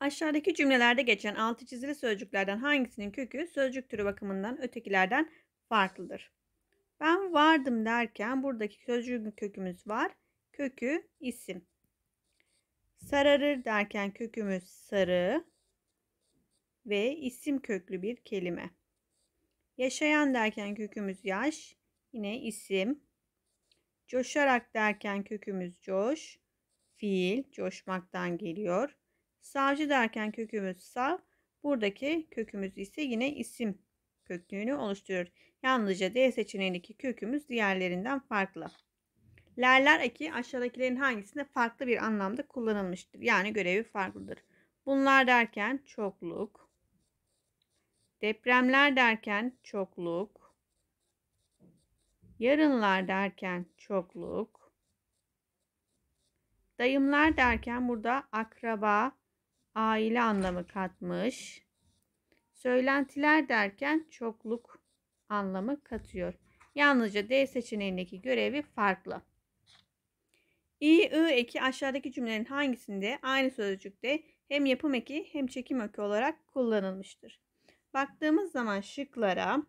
Aşağıdaki cümlelerde geçen altı çizili sözcüklerden hangisinin kökü sözcük türü bakımından ötekilerden farklıdır? Ben vardım derken buradaki sözcüğün kökümüz var. Kökü isim. Sararır derken kökümüz sarı ve isim köklü bir kelime. Yaşayan derken kökümüz yaş, yine isim. Coşarak derken kökümüz coş, fiil, coşmaktan geliyor. Savcı derken kökümüz sav. Buradaki kökümüz ise yine isim köklüğünü oluşturur. Yalnızca D seçeneğindeki kökümüz diğerlerinden farklı. Lerler eki aşağıdakilerin hangisinde farklı bir anlamda kullanılmıştır. Yani görevi farklıdır. Bunlar derken çokluk. Depremler derken çokluk. Yarınlar derken çokluk. Dayımlar derken burada akraba, aile anlamı katmış. Söylentiler derken çokluk anlamı katıyor. Yalnızca D seçeneğindeki görevi farklı. İ, I eki aşağıdaki cümlelerin hangisinde aynı sözcükte hem yapım eki hem çekim eki olarak kullanılmıştır? Baktığımız zaman şıklara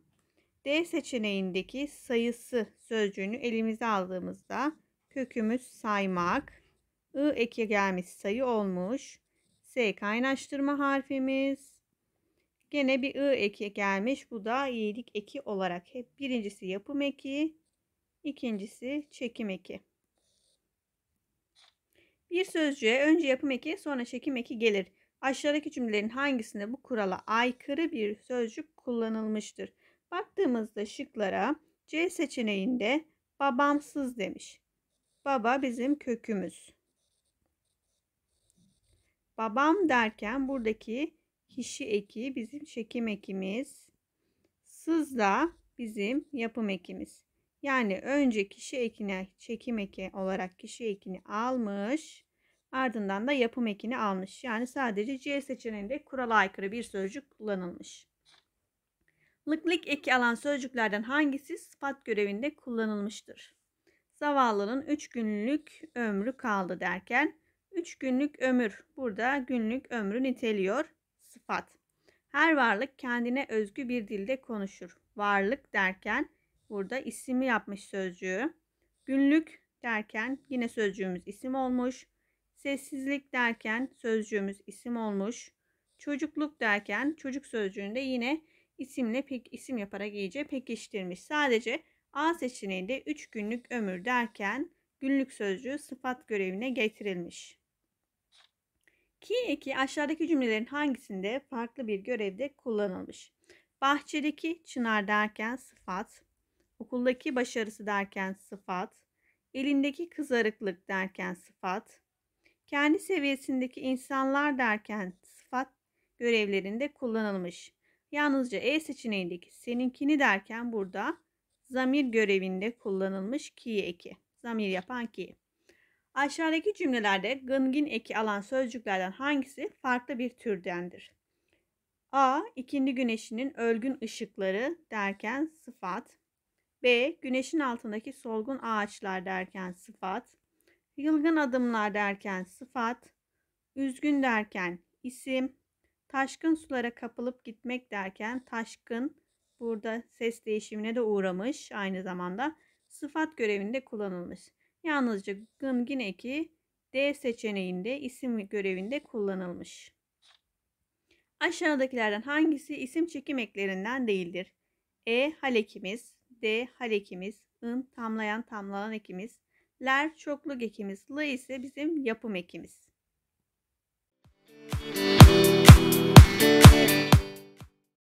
D seçeneğindeki sayısı sözcüğünü elimize aldığımızda kökümüz saymak, I eki gelmiş sayı olmuş. S kaynaştırma harfimiz. Gene bir I eki gelmiş. Bu da iyilik eki olarak. Hep birincisi yapım eki. ikincisi çekim eki. Bir sözcüğe önce yapım eki sonra çekim eki gelir. Aşağıdaki cümlelerin hangisinde bu kurala aykırı bir sözcük kullanılmıştır? Baktığımızda şıklara C seçeneğinde babamsız demiş. Baba bizim kökümüz. Babam derken buradaki kişi eki bizim çekim ekimiz. Sız da bizim yapım ekimiz. Yani önce kişi ekine çekim eki olarak kişi ekini almış. Ardından da yapım ekini almış. Yani sadece C seçeneğinde kurala aykırı bir sözcük kullanılmış. Lıklık eki alan sözcüklerden hangisi sıfat görevinde kullanılmıştır? Zavallının 3 günlük ömrü kaldı derken 3 günlük ömür. Burada günlük ömrü niteliyor. Sıfat. Her varlık kendine özgü bir dilde konuşur. Varlık derken burada isimi yapmış sözcüğü. Günlük derken yine sözcüğümüz isim olmuş. Sessizlik derken sözcüğümüz isim olmuş. Çocukluk derken çocuk sözcüğünde yine isimle pek isim yaparak iyice pekiştirmiş. Sadece A seçeneğinde 3 günlük ömür derken günlük sözcüğü sıfat görevine getirilmiş. Ki eki aşağıdaki cümlelerin hangisinde farklı bir görevde kullanılmış? Bahçedeki çınar derken sıfat, okuldaki başarısı derken sıfat, elindeki kızarıklık derken sıfat, kendi seviyesindeki insanlar derken sıfat görevlerinde kullanılmış. Yalnızca E seçeneğindeki seninkini derken burada zamir görevinde kullanılmış ki eki. Zamir yapan ki. Aşağıdaki cümlelerde gıngin eki alan sözcüklerden hangisi farklı bir türdendir? A. İkindi güneşinin ölgün ışıkları derken sıfat. B. Güneşin altındaki solgun ağaçlar derken sıfat. Yılgın adımlar derken sıfat. Üzgün derken isim. Taşkın sulara kapılıp gitmek derken taşkın burada ses değişimine de uğramış aynı zamanda sıfat görevinde kullanılmış. Yalnızca gımgin D seçeneğinde isim görevinde kullanılmış. Aşağıdakilerden hangisi isim çekim eklerinden değildir? E hal ekimiz, D hal ekimiz, ın tamlayan tamlanan ekimiz, ler çokluk ekimiz, lı ise bizim yapım ekimiz. Müzik